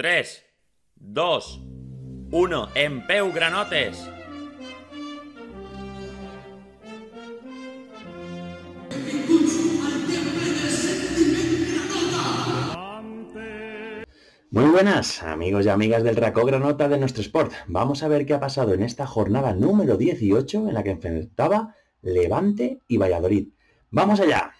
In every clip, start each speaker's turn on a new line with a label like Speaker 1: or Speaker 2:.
Speaker 1: 3, 2, 1. Empeu Granotes. Muy buenas, amigos y amigas del Racó Granota de nuestro sport. Vamos a ver qué ha pasado en esta jornada número 18 en la que enfrentaba Levante y Valladolid. ¡Vamos allá!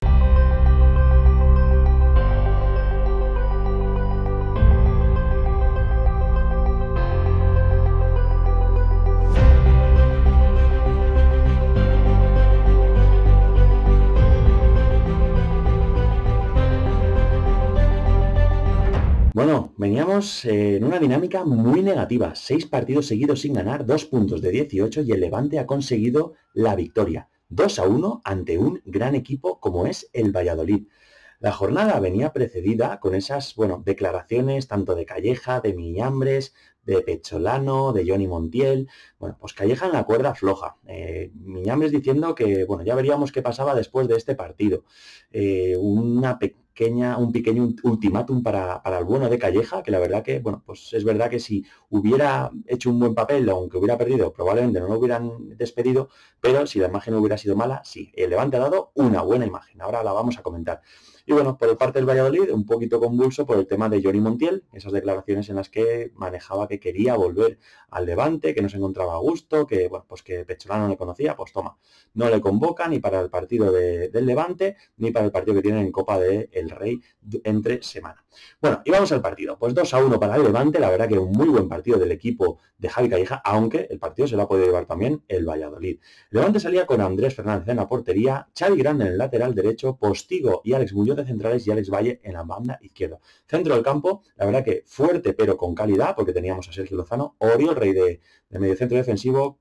Speaker 1: veníamos eh, en una dinámica muy negativa. Seis partidos seguidos sin ganar, dos puntos de 18 y el Levante ha conseguido la victoria. 2 a 1 ante un gran equipo como es el Valladolid. La jornada venía precedida con esas, bueno, declaraciones tanto de Calleja, de Miñambres, de Pecholano, de Johnny Montiel. Bueno, pues Calleja en la cuerda floja. Eh, Miñambres diciendo que, bueno, ya veríamos qué pasaba después de este partido. Eh, una un pequeño ultimátum para, para el bueno de Calleja, que la verdad que, bueno, pues es verdad que si hubiera hecho un buen papel, aunque hubiera perdido, probablemente no lo hubieran despedido, pero si la imagen hubiera sido mala, sí, el Levante ha dado una buena imagen. Ahora la vamos a comentar. Y bueno, por parte del Valladolid, un poquito convulso por el tema de Johnny Montiel, esas declaraciones en las que manejaba que quería volver al Levante, que no se encontraba a gusto, que bueno, pues que Pecholano le conocía, pues toma, no le convoca ni para el partido de, del Levante, ni para el partido que tienen en Copa del El Rey entre semana. Bueno, y vamos al partido. Pues 2 a 1 para el Levante, la verdad que un muy buen partido del equipo de Javi Calleja, aunque el partido se lo ha podido llevar también el Valladolid. Levante salía con Andrés Fernández en la portería, Xavi Grande en el lateral derecho, Postigo y Alex Muñoz centrales y Alex Valle en la banda izquierda. Centro del campo, la verdad que fuerte pero con calidad, porque teníamos a Sergio Lozano, Oriol Rey de, medio centro defensivo,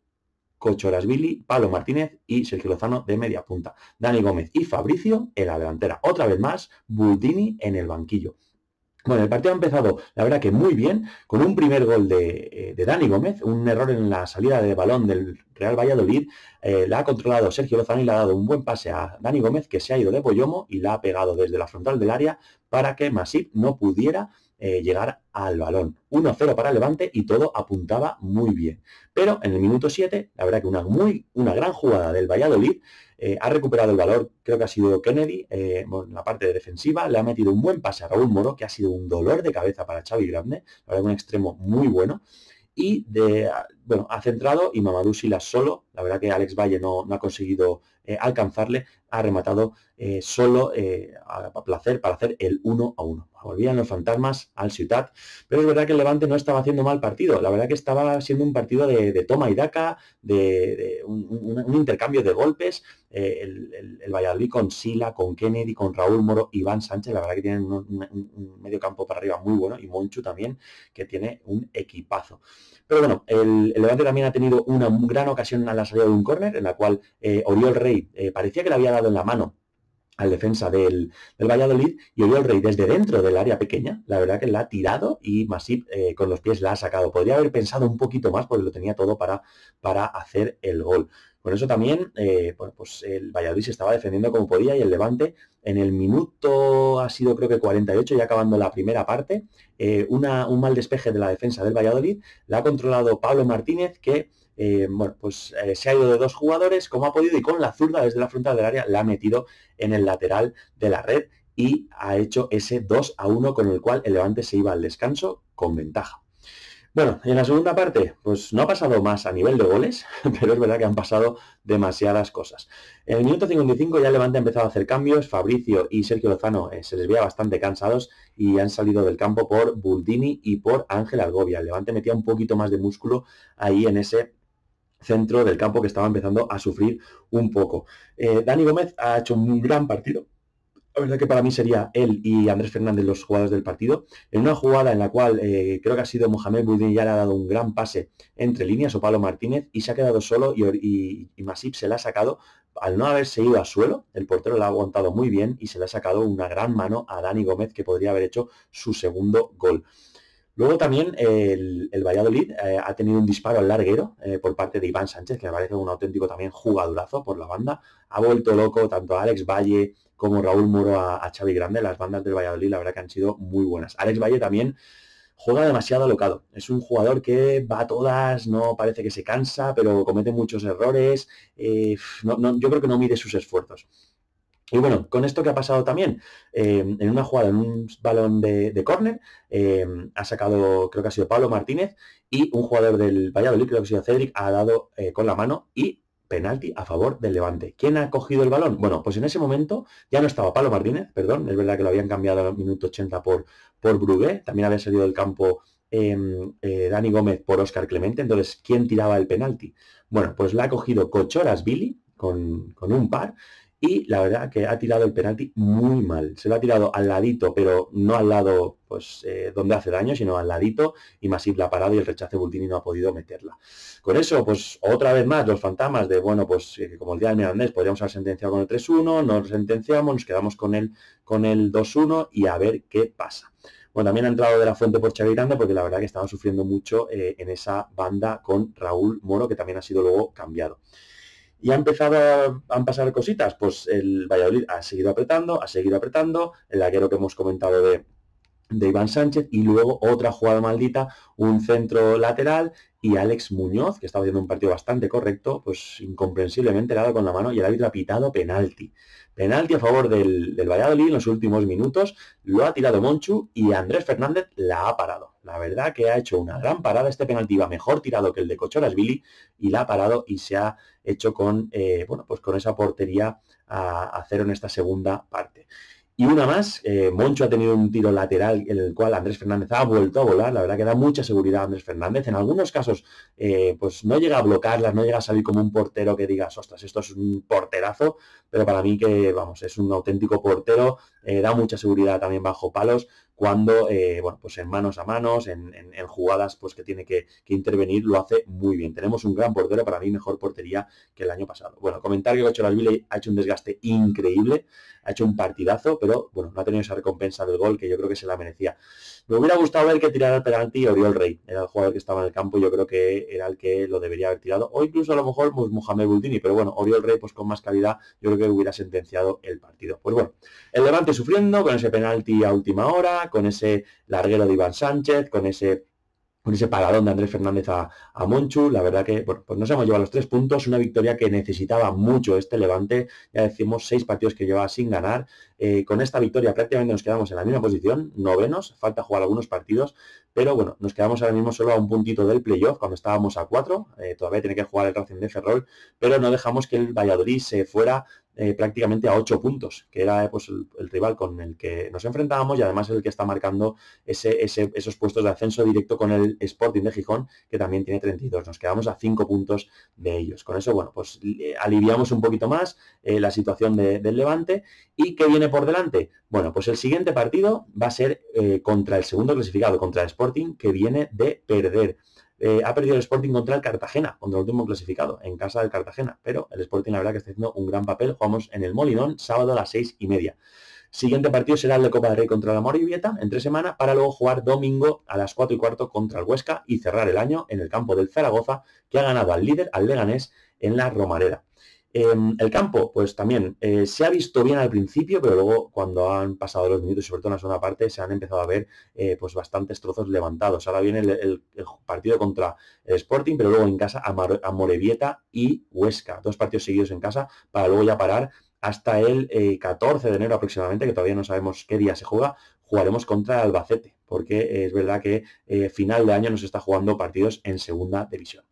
Speaker 1: Cochorasvili, Pablo Martínez y Sergio Lozano de media punta. Dani Gómez y Fabricio en la delantera. Otra vez más, Budini en el banquillo. Bueno, el partido ha empezado, la verdad que muy bien, con un primer gol de, eh, Dani Gómez, un error en la salida de balón del Real Valladolid, eh, la ha controlado Sergio Lozano y le ha dado un buen pase a Dani Gómez, que se ha ido de Boyomo y la ha pegado desde la frontal del área para que Masip no pudiera eh, llegar al balón. 1-0 para Levante y todo apuntaba muy bien. Pero en el minuto 7, la verdad que una, muy, una gran jugada del Valladolid eh, ha recuperado el valor, creo que ha sido Kennedy, eh, en la parte defensiva, le ha metido un buen pase a Raúl Moro, que ha sido un dolor de cabeza para Xavi Grande, la verdad un extremo muy bueno. Y de, ah, bueno, ha centrado y Mamadou Silas solo, la verdad que Alex Valle no, no ha conseguido alcanzarle, ha rematado eh, solo eh, a placer para hacer el 1 a 1. Volvían los fantasmas al Ciutat, pero es verdad que el Levante no estaba haciendo mal partido. La verdad que estaba siendo un partido de, toma y daca, de, un, intercambio de golpes. Eh, el, Valladolid con Sila, con Kennedy, con Raúl Moro, Iván Sánchez, la verdad que tienen un, medio campo para arriba muy bueno y Monchu también, que tiene un equipazo. Pero bueno, el, Levante también ha tenido una gran ocasión a la salida de un córner, en la cual Oriol Rey parecía que le había dado en la mano al defensa del, Valladolid y oyó el Rey desde dentro del área pequeña, la verdad que la ha tirado y Masip eh, con los pies la ha sacado. Podría haber pensado un poquito más porque lo tenía todo para, para hacer el gol. Por eso también, eh, pues el Valladolid se estaba defendiendo como podía y el Levante en el minuto ha sido creo que 48, ya acabando la primera parte, eh, una, un mal despeje de la defensa del Valladolid, la ha controlado Pablo Martínez que eh, bueno, pues eh, se ha ido de dos jugadores como ha podido y con la zurda desde la frontal del área la ha metido en el lateral de la red y ha hecho ese 2 a 1 con el cual el Levante se iba al descanso con ventaja. Bueno, en la segunda parte, pues no ha pasado más a nivel de goles, pero es verdad que han pasado demasiadas cosas. En el minuto 55 ya el Levante ha empezado a hacer cambios, Fabricio y Sergio Lozano eh, se les veía bastante cansados y han salido del campo por Buldini y por Ángel Algovia. El Levante metía un poquito más de músculo ahí en ese centro del campo que estaba empezando a sufrir un poco. Eh, Dani Gómez ha hecho un gran partido. La verdad que para mí sería él y Andrés Fernández los jugadores del partido. En una jugada en la cual eh, creo que ha sido Mohamed Boudin ya le ha dado un gran pase entre líneas o Pablo Martínez y se ha quedado solo y, Masip se la ha sacado al no haberse ido a suelo, el portero la ha aguantado muy bien y se le ha sacado una gran mano a Dani Gómez que podría haber hecho su segundo gol. Luego también el, Valladolid eh, ha tenido un disparo al larguero eh, por parte de Iván Sánchez, que me parece un auténtico también jugadurazo por la banda. Ha vuelto loco tanto a Alex Valle como Raúl Moro a, Xavi Grande. Las bandas del Valladolid, la verdad que han sido muy buenas. Alex Valle también juega demasiado alocado. Es un jugador que va a todas, no parece que se cansa, pero comete muchos errores. Eh, yo creo que no mide sus esfuerzos. Y bueno, con esto que ha pasado también, eh, en una jugada, en un balón de, de córner, eh, ha sacado, creo que ha sido Pablo Martínez, y un jugador del Valladolid, creo que ha sido Cedric, ha dado eh, con la mano y penalti a favor del Levante. ¿Quién ha cogido el balón? Bueno, pues en ese momento ya no estaba Pablo Martínez, perdón, es verdad que lo habían cambiado al minuto 80 por, por Brugué, también había salido del campo em, Dani Gómez por Oscar Clemente, entonces, ¿quién tiraba el penalti? Bueno, pues la ha cogido Cochoras Billy con, con un par, y la verdad que ha tirado el penalti muy mal. Se lo ha tirado al ladito, pero no al lado pues eh, donde hace daño, sino al ladito y Masip la ha parado y el rechace Bultini no ha podido meterla. Con eso, pues otra vez más los fantasmas de, bueno, pues eh, como el día del Mirandés podríamos haber sentenciado con el 3-1, nos sentenciamos, nos quedamos con el, con el 2-1 y a ver qué pasa. Bueno, también ha entrado de la fuente por Chaviranda porque la verdad que estaban sufriendo mucho eh, en esa banda con Raúl Moro, que también ha sido luego cambiado. Y ha empezado a, pasar cositas. Pues el Valladolid ha seguido apretando, ha seguido apretando. El aguero que hemos comentado de de Iván Sánchez y luego otra jugada maldita, un centro lateral y Alex Muñoz, que estaba haciendo un partido bastante correcto, pues incomprensiblemente ha dado con la mano y el árbitro ha pitado penalti. Penalti a favor del, del Valladolid en los últimos minutos, lo ha tirado Monchu y Andrés Fernández la ha parado. La verdad que ha hecho una gran parada, este penalti va mejor tirado que el de Cochoras Billy y la ha parado y se ha hecho con, eh, bueno, pues con esa portería a, a cero en esta segunda parte. Y una más, eh, Moncho ha tenido un tiro lateral en el cual Andrés Fernández ha vuelto a volar, la verdad que da mucha seguridad a Andrés Fernández. En algunos casos, eh, pues no llega a bloquearlas, no llega a salir como un portero que digas, ostras, esto es un porterazo, pero para mí que, vamos, es un auténtico portero, eh, da mucha seguridad también bajo palos cuando, eh, bueno, pues en manos a manos, en, jugadas pues que tiene que, intervenir, lo hace muy bien. Tenemos un gran portero, para mí mejor portería que el año pasado. Bueno, comentar que Lasville ha hecho un desgaste increíble, ha hecho un partidazo, pero bueno, no ha tenido esa recompensa del gol que yo creo que se la merecía. Me hubiera gustado ver que tirara el penalti Oriol Rey, era el jugador que estaba en el campo, yo creo que era el que lo debería haber tirado, o incluso a lo mejor pues, Mohamed bultini pero bueno, Oriol Rey pues con más calidad yo creo que hubiera sentenciado el partido. Pues bueno, el Levante sufriendo con ese penalti a última hora, con ese larguero de Iván Sánchez, con ese con ese de Andrés Fernández a, a Monchu, la verdad que nos hemos llevado los tres puntos, una victoria que necesitaba mucho este Levante, ya decimos seis partidos que llevaba sin ganar, eh, con esta victoria prácticamente nos quedamos en la misma posición, novenos, falta jugar algunos partidos, pero bueno, nos quedamos ahora mismo solo a un puntito del playoff cuando estábamos a cuatro, eh, todavía tiene que jugar el Racing de Ferrol, pero no dejamos que el Valladolid se fuera eh, prácticamente a 8 puntos, que era eh, pues, el, rival con el que nos enfrentábamos y además el que está marcando ese, esos puestos de ascenso directo con el Sporting de Gijón, que también tiene 32. Nos quedamos a 5 puntos de ellos. Con eso, bueno, pues eh, aliviamos un poquito más la situación del Levante. ¿Y qué viene por delante? Bueno, pues el siguiente partido va a ser contra el segundo clasificado, contra el Sporting, que viene de perder. Eh, ha perdido el Sporting contra el Cartagena, contra el último clasificado, en casa del Cartagena. Pero el Sporting, la verdad, que está haciendo un gran papel. Jugamos en el Molinón, sábado a las seis y media. Siguiente partido será el de Copa del Rey contra la Morivieta, entre semana, para luego jugar domingo a las 4 y cuarto contra el Huesca y cerrar el año en el campo del Zaragoza, que ha ganado al líder, al Leganés, en la Romareda. Em, el campo, pues también eh, se ha visto bien al principio, pero luego cuando han pasado los minutos, sobre todo en la segunda parte, se han empezado a ver eh, pues bastantes trozos levantados. Ahora viene el, partido contra Sporting, pero luego en casa a, y Huesca. Dos partidos seguidos en casa para luego ya parar hasta el 14 eh, de enero aproximadamente, que todavía no sabemos qué día se juega, jugaremos contra Albacete, porque es verdad que final de año nos está jugando partidos en segunda división.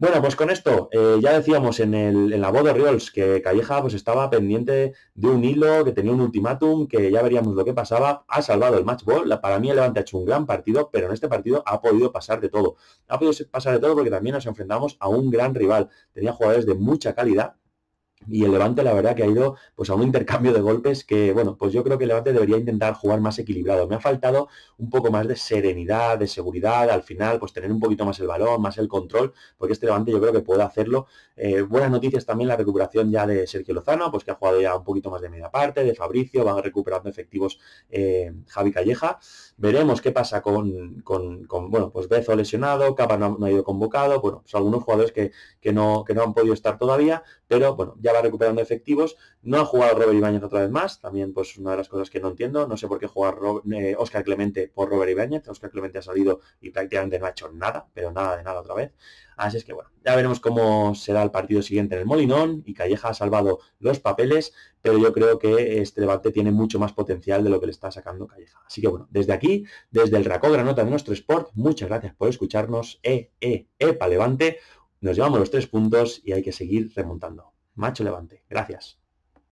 Speaker 1: Bueno, pues con esto, eh, ya decíamos en, la voz de Riols que Calleja pues estaba pendiente de un hilo, que tenía un ultimátum, que ya veríamos lo que pasaba. Ha salvado el match ball. Para mí el Levante ha hecho un gran partido, pero en este partido ha podido pasar de todo. Ha podido pasar de todo porque también nos enfrentamos a un gran rival. Tenía jugadores de mucha calidad y el Levante, la verdad, que ha ido pues, a un intercambio de golpes que, bueno, pues yo creo que el Levante debería intentar jugar más equilibrado. Me ha faltado un poco más de serenidad, de seguridad, al final, pues tener un poquito más el balón, más el control, porque este Levante yo creo que puede hacerlo. Eh, buenas noticias también la recuperación ya de Sergio Lozano, pues que ha jugado ya un poquito más de media parte, de Fabricio, van recuperando efectivos eh, Javi Calleja. Veremos qué pasa con, con, bueno, pues Bezo lesionado, Capa no, ha ido convocado, bueno, pues algunos jugadores que, no, que no han podido estar todavía, pero bueno, ya va recuperando efectivos. No ha jugado Robert Ibáñez otra vez más, también pues una de las cosas que no entiendo, no sé por qué jugar Oscar eh, Clemente por Robert Ibáñez, Oscar Clemente ha salido y prácticamente no ha hecho nada, pero nada de nada otra vez. Así es que bueno, ya veremos cómo será el partido siguiente en el Molinón y Calleja ha salvado los papeles, pero yo creo que este debate tiene mucho más potencial de lo que le está sacando Calleja. Así que bueno, desde aquí, desde el Racó Granota de nuestro Sport, muchas gracias por escucharnos. E, E, epa, para Levante, nos llevamos los tres puntos y hay que seguir remontando. Macho Levante, gracias.